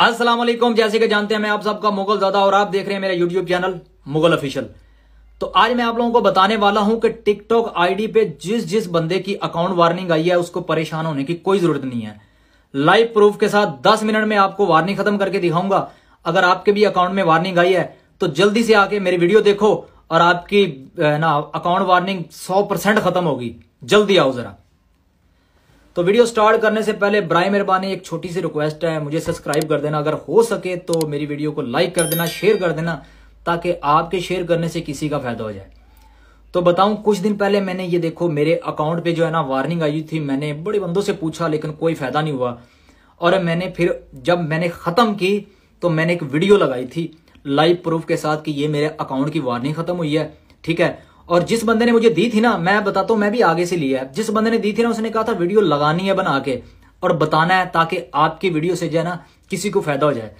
असलम जैसे कि जानते हैं मैं आप सबका मुगल दादा और आप देख रहे हैं मेरा यूट्यूब चैनल मुगल ऑफिशियल तो आज मैं आप लोगों को बताने वाला हूं कि टिकटॉक आईडी पे जिस जिस बंदे की अकाउंट वार्निंग आई है उसको परेशान होने की कोई जरूरत नहीं है लाइव प्रूफ के साथ 10 मिनट में आपको वार्निंग खत्म करके दिखाऊंगा अगर आपके भी अकाउंट में वार्निंग आई है तो जल्दी से आके मेरी वीडियो देखो और आपकी ना अकाउंट वार्निंग सौ खत्म होगी जल्दी आओ जरा तो वीडियो स्टार्ट करने से पहले ब्राय मेहरबानी एक छोटी सी रिक्वेस्ट है मुझे सब्सक्राइब कर देना अगर हो सके तो मेरी वीडियो को लाइक कर देना शेयर कर देना ताकि आपके शेयर करने से किसी का फायदा हो जाए तो बताऊं कुछ दिन पहले मैंने ये देखो मेरे अकाउंट पे जो है ना वार्निंग आई थी मैंने बड़े बंदों से पूछा लेकिन कोई फायदा नहीं हुआ और मैंने फिर जब मैंने खत्म की तो मैंने एक वीडियो लगाई थी लाइव प्रूफ के साथ कि ये मेरे अकाउंट की वार्निंग खत्म हुई है ठीक है और जिस बंदे ने मुझे दी थी ना मैं बताता हूं मैं भी आगे से लिया है जिस बंदे ने दी थी ना उसने कहा था वीडियो लगानी है बना के और बताना है ताकि आपकी वीडियो से जो है ना किसी को फायदा हो जाए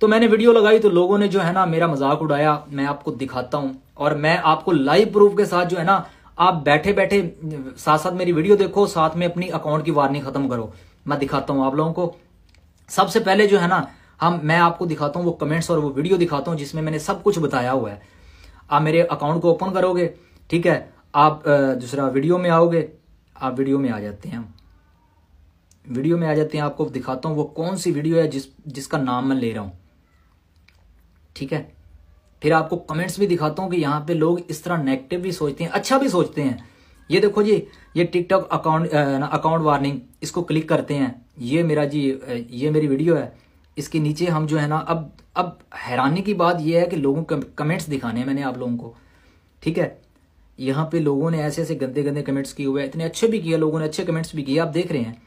तो मैंने वीडियो लगाई तो लोगों ने जो है ना मेरा मजाक उड़ाया मैं आपको दिखाता हूँ और मैं आपको लाइव प्रूफ के साथ जो है ना आप बैठे बैठे साथ साथ मेरी वीडियो देखो साथ में अपनी अकाउंट की वार्निंग खत्म करो मैं दिखाता हूं आप लोगों को सबसे पहले जो है ना हम मैं आपको दिखाता हूँ वो कमेंट्स और वो वीडियो दिखाता हूँ जिसमें मैंने सब कुछ बताया हुआ है आप मेरे अकाउंट को ओपन करोगे ठीक है आप दूसरा वीडियो में आओगे आप वीडियो में आ जाते हैं वीडियो में आ जाते हैं आपको दिखाता हूँ वो कौन सी वीडियो है जिस जिसका नाम मैं ले रहा हूं ठीक है फिर आपको कमेंट्स भी दिखाता हूँ कि यहां पे लोग इस तरह नेगेटिव भी सोचते हैं अच्छा भी सोचते हैं ये देखो जी ये टिकटॉक अकाउंट अकाउंट वार्निंग इसको क्लिक करते हैं ये मेरा जी ये मेरी वीडियो है इसके नीचे हम जो है ना अब अब हैरानी की बात यह है कि लोगों को कमेंट्स दिखाने हैं मैंने आप लोगों को ठीक है यहाँ पे लोगों ने ऐसे ऐसे गंदे गंदे कमेंट्स किए हुए इतने अच्छे भी किए लोगों ने अच्छे कमेंट्स भी किए आप देख रहे हैं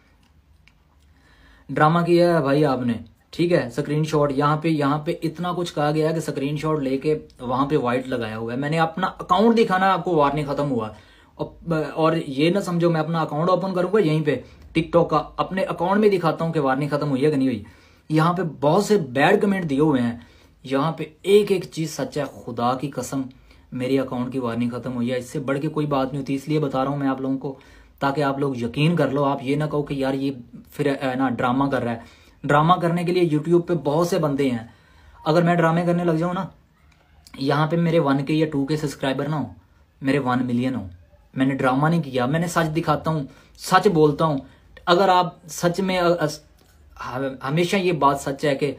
ड्रामा किया है भाई आपने ठीक है स्क्रीन शॉट यहाँ पे यहाँ पे इतना कुछ कहा गया है कि स्क्रीन शॉट लेके वहां पे व्हाइट लगाया हुआ है मैंने अपना अकाउंट दिखाना आपको वार्निंग खत्म हुआ और ये ना समझो मैं अपना अकाउंट ओपन करूंगा यहीं पे टिकटॉक का अपने अकाउंट में दिखाता हूँ कि वार्निंग खत्म हुई है कि नहीं हुई यहाँ पे बहुत से बैड कमेंट दिए हुए हैं यहाँ पे एक एक चीज सच है खुदा की कसम मेरे अकाउंट की वार्निंग ख़त्म हुई है इससे बढ़ के कोई बात नहीं होती इसलिए बता रहा हूँ मैं आप लोगों को ताकि आप लोग यकीन कर लो आप ये ना कहो कि यार ये फिर ना ड्रामा कर रहा है ड्रामा करने के लिए यूट्यूब पे बहुत से बंदे हैं अगर मैं ड्रामे करने लग जाऊँ ना यहाँ पे मेरे वन के या टू के सब्सक्राइबर ना हो मेरे वन मिलियन हो मैंने ड्रामा नहीं किया मैंने सच दिखाता हूँ सच बोलता हूँ अगर आप सच में हमेशा ये बात सच है कि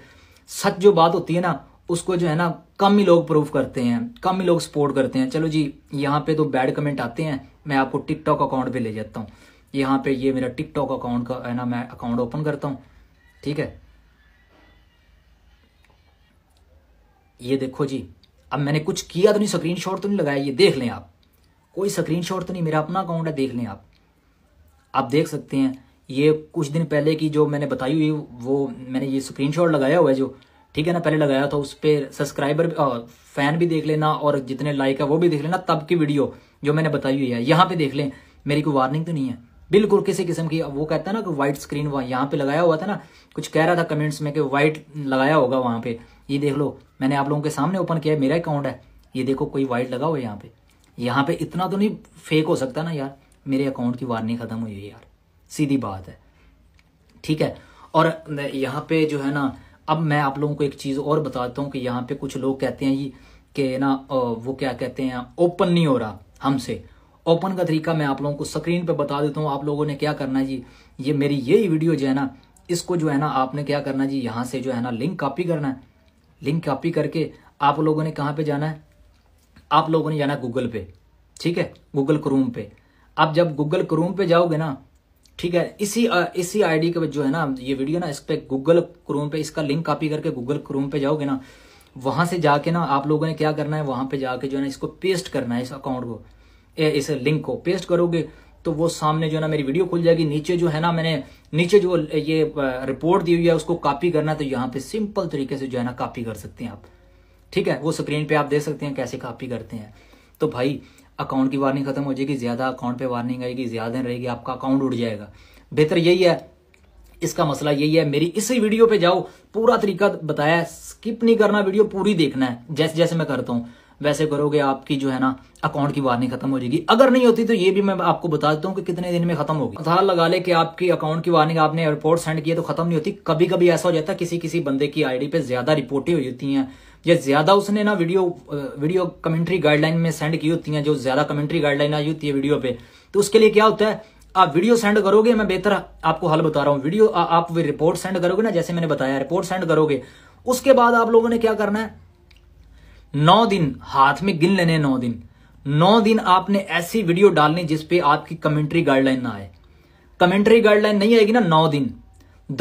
सच जो बात होती है ना उसको जो है ना कम ही लोग प्रूव करते हैं कम ही लोग सपोर्ट करते हैं चलो जी यहाँ पे तो बैड कमेंट आते हैं मैं आपको टिकटॉक अकाउंट पे ले जाता हूँ यहाँ पे ये मेरा टिकटॉक अकाउंट का है ना मैं अकाउंट ओपन करता हूँ ठीक है ये देखो जी अब मैंने कुछ किया तो नहीं स्क्रीन तो नहीं लगाया ये देख लें आप कोई स्क्रीन तो नहीं मेरा अपना अकाउंट है देख लें आप आप देख सकते हैं ये कुछ दिन पहले की जो मैंने बताई हुई वो मैंने ये स्क्रीनशॉट लगाया हुआ है जो ठीक है ना पहले लगाया था उस पर सब्सक्राइबर फैन भी देख लेना और जितने लाइक है वो भी देख लेना तब की वीडियो जो मैंने बताई हुई है यहाँ पे देख लें मेरी कोई वार्निंग तो नहीं है बिल्कुल किसी किस्म की वो कहता है ना कि व्हाइट स्क्रीन वहाँ यहाँ पे लगाया हुआ था ना कुछ कह रहा था कमेंट्स में कि व्हाइट लगाया होगा वहाँ पे ये देख लो मैंने आप लोगों के सामने ओपन किया है मेरा अकाउंट है ये देखो कोई व्हाइट लगा हुआ है यहाँ पे यहाँ पे इतना तो नहीं फेक हो सकता ना यार मेरे अकाउंट की वार्निंग खत्म हुई है यार सीधी बात है ठीक है और यहाँ पे जो है ना अब मैं आप लोगों को एक चीज़ और बताता हूँ कि यहाँ पे कुछ लोग कहते हैं कि ना वो क्या कहते हैं ओपन नहीं हो रहा हमसे ओपन का तरीका मैं आप लोगों को स्क्रीन पे बता देता हूँ आप लोगों ने क्या करना है जी ये मेरी यही वीडियो जो है ना इसको जो है ना आपने क्या करना जी यहाँ से जो है ना लिंक कॉपी करना है लिंक कॉपी करके आप लोगों ने कहाँ पे जाना है आप लोगों ने जाना गूगल पे ठीक है गूगल क्रोम पे आप जब गूगल क्रोम पे जाओगे ना ठीक है इसी इसी आईडी के जो है ना ये वीडियो ना इस पर गूगल क्रोम पे इसका लिंक कॉपी करके गूगल क्रोम पे जाओगे ना वहां से जाके ना आप लोगों ने क्या करना है वहां पे जाके जो है ना इसको पेस्ट करना है इस अकाउंट को ए, इस लिंक को पेस्ट करोगे तो वो सामने जो है ना मेरी वीडियो खुल जाएगी नीचे जो है ना मैंने नीचे जो ये रिपोर्ट दी हुई है उसको कॉपी करना है तो यहाँ पे सिंपल तरीके से जो है ना कॉपी कर सकते हैं आप ठीक है वो स्क्रीन पे आप देख सकते हैं कैसे कॉपी करते हैं तो भाई अकाउंट की वार्निंग खत्म हो जाएगी ज़्यादा अकाउंट पे वार्निंग आएगी ज़्यादा दिन रहेगी आपका अकाउंट उड़ जाएगा बेहतर यही है इसका मसला यही है मेरी इसी वीडियो पे जाओ पूरा तरीका बताया स्किप नहीं करना वीडियो पूरी देखना है जैसे जैसे मैं करता हूं वैसे करोगे आपकी जो है ना अकाउंट की वार्निंग खत्म हो जाएगी अगर नहीं होती तो ये भी मैं आपको बता देता हूँ कि कितने दिन में खत्म होगी अधार लगा ले कि आपकी अकाउंट की वार्निंग आपने रिपोर्ट सेंड की तो खत्म नहीं होती कभी कभी ऐसा हो जाता है किसी किसी बंदे की आईडी पे ज्यादा रिपोर्टें हो जाती हैं या ज्यादा उसने ना वीडियो वीडियो कमेंट्री गाइडलाइन में सेंड की होती है जो ज्यादा कमेंट्री गाइडलाइन आई होती है वीडियो पे तो उसके लिए क्या होता है आप वीडियो सेंड करोगे मैं बेहतर आपको हल बता रहा हूँ वीडियो आप रिपोर्ट सेंड करोगे ना जैसे मैंने बताया रिपोर्ट सेंड करोगे उसके बाद आप लोगों ने क्या करना है नौ दिन हाथ में गिन लेने नौ दिन नौ दिन आपने ऐसी वीडियो डालनी जिसपे आपकी कमेंट्री गाइडलाइन ना आए कमेंट्री गाइडलाइन नहीं आएगी ना नौ दिन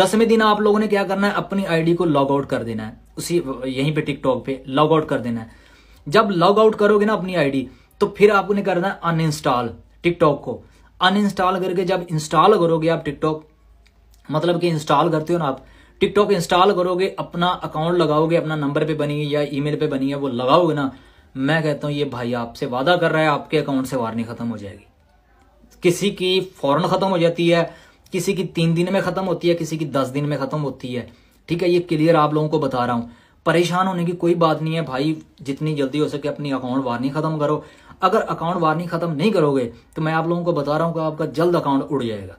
दसवें दिन आप लोगों ने क्या करना है अपनी आईडी को लॉग आउट कर देना है उसी यहीं पे टिकटॉक पे लॉग आउट कर देना है जब लॉग आउट करोगे ना अपनी आईडी तो फिर आपने करना है अनइंस्टॉल टिकटॉक को अनइंस्टॉल करके जब इंस्टॉल करोगे आप टिकटॉक मतलब कि इंस्टॉल करते हो ना आप टिकटॉक इंस्टॉल करोगे अपना अकाउंट लगाओगे अपना नंबर पे बनी है या ईमेल पे बनी है वो लगाओगे ना मैं कहता हूं ये भाई आपसे वादा कर रहा है आपके अकाउंट से वारनी खत्म हो जाएगी किसी की फौरन खत्म हो जाती है किसी की तीन दिन में खत्म होती है किसी की दस दिन में खत्म होती है ठीक है ये क्लियर आप लोगों को बता रहा हूं परेशान होने की कोई बात नहीं है भाई जितनी जल्दी हो सके अपनी अकाउंट वार्निंग खत्म करो अगर अकाउंट वार्निंग खत्म नहीं करोगे तो मैं आप लोगों को बता रहा हूं कि आपका जल्द अकाउंट उड़ जाएगा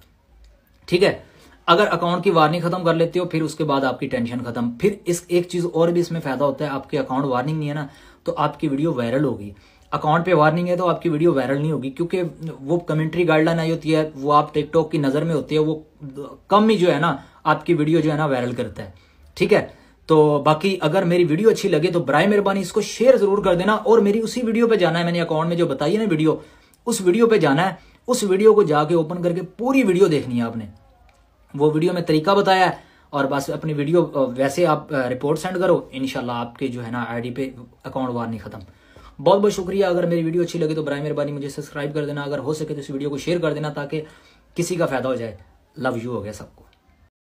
ठीक है अगर अकाउंट की वार्निंग खत्म कर लेते हो फिर उसके बाद आपकी टेंशन खत्म फिर इस एक चीज और भी इसमें फायदा होता है आपके अकाउंट वार्निंग नहीं है ना तो आपकी वीडियो वायरल होगी अकाउंट पे वार्निंग है तो आपकी वीडियो वायरल नहीं होगी क्योंकि वो कमेंट्री गाइडलाइन आई होती है वो आप टिकटॉक की नजर में होती है वो कम ही जो है ना आपकी वीडियो जो है ना वायरल करता है ठीक है तो बाकी अगर मेरी वीडियो अच्छी लगे तो ब्राय मेहरबानी इसको शेयर जरूर कर देना और मेरी उसी वीडियो पे जाना है मैंने अकाउंट में जो बताई है ना वीडियो उस वीडियो पे जाना है उस वीडियो को जाके ओपन करके पूरी वीडियो देखनी है आपने वो वीडियो में तरीका बताया और बस अपनी वीडियो वैसे आप रिपोर्ट सेंड करो इनशाला आपके जो है ना आईडी पे अकाउंट वार नहीं खत्म बहुत बहुत शुक्रिया अगर मेरी वीडियो अच्छी लगी तो बरा मेहरबानी मुझे सब्सक्राइब कर देना अगर हो सके तो इस वीडियो को शेयर कर देना ताकि किसी का फायदा हो जाए लव यू हो गया सबको